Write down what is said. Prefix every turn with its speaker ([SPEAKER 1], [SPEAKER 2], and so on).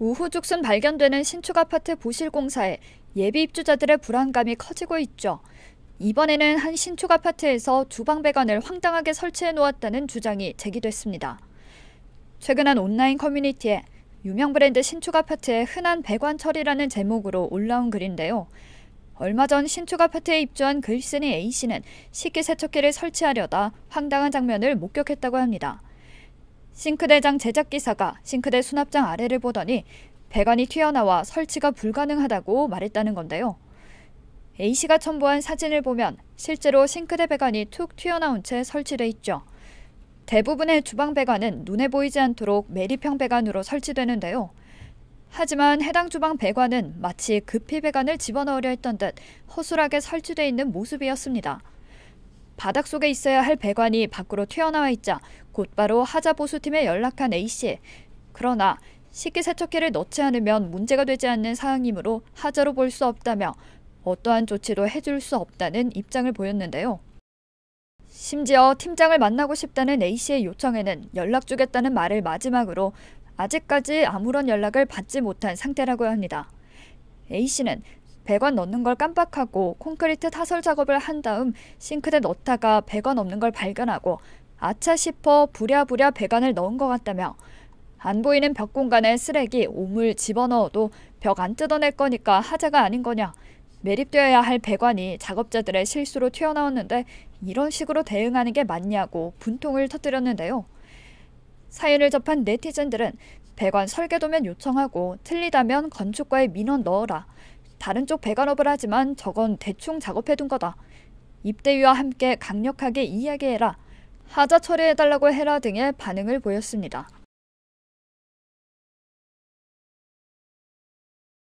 [SPEAKER 1] 우후죽순 발견되는 신축 아파트 보실공사에 예비 입주자들의 불안감이 커지고 있죠. 이번에는 한 신축 아파트에서 주방배관을 황당하게 설치해 놓았다는 주장이 제기됐습니다. 최근 한 온라인 커뮤니티에 유명 브랜드 신축 아파트의 흔한 배관 처리라는 제목으로 올라온 글인데요. 얼마 전 신축 아파트에 입주한 글쓴이 A씨는 식기세척기를 설치하려다 황당한 장면을 목격했다고 합니다. 싱크대장 제작기사가 싱크대 수납장 아래를 보더니 배관이 튀어나와 설치가 불가능하다고 말했다는 건데요. A씨가 첨부한 사진을 보면 실제로 싱크대 배관이 툭 튀어나온 채 설치돼 있죠. 대부분의 주방 배관은 눈에 보이지 않도록 매립형 배관으로 설치되는데요. 하지만 해당 주방 배관은 마치 급히 배관을 집어넣으려 했던 듯 허술하게 설치돼 있는 모습이었습니다. 바닥 속에 있어야 할 배관이 밖으로 튀어나와 있자 곧바로 하자 보수팀에 연락한 A씨. 그러나 식기세척기를 넣지 않으면 문제가 되지 않는 사항이므로 하자로 볼 수 없다며 어떠한 조치도 해줄 수 없다는 입장을 보였는데요. 심지어 팀장을 만나고 싶다는 A씨의 요청에는 연락 주겠다는 말을 마지막으로 아직까지 아무런 연락을 받지 못한 상태라고 합니다. A씨는 100원 넣는 걸 깜빡하고 콘크리트 타설 작업을 한 다음 싱크대 넣다가 100원 없는 걸 발견하고 아차 싶어 부랴부랴 배관을 넣은 것 같다며 안 보이는 벽 공간에 쓰레기, 오물 집어넣어도 벽 안 뜯어낼 거니까 하자가 아닌 거냐. 매립되어야 할 배관이 작업자들의 실수로 튀어나왔는데 이런 식으로 대응하는 게 맞냐고 분통을 터뜨렸는데요. 사연을 접한 네티즌들은 배관 설계도면 요청하고 틀리다면 건축과에 민원 넣어라. 다른 쪽 배관업을 하지만 저건 대충 작업해둔 거다. 입대위와 함께 강력하게 이야기해라. 하자 처리해달라고 해라 등의 반응을 보였습니다.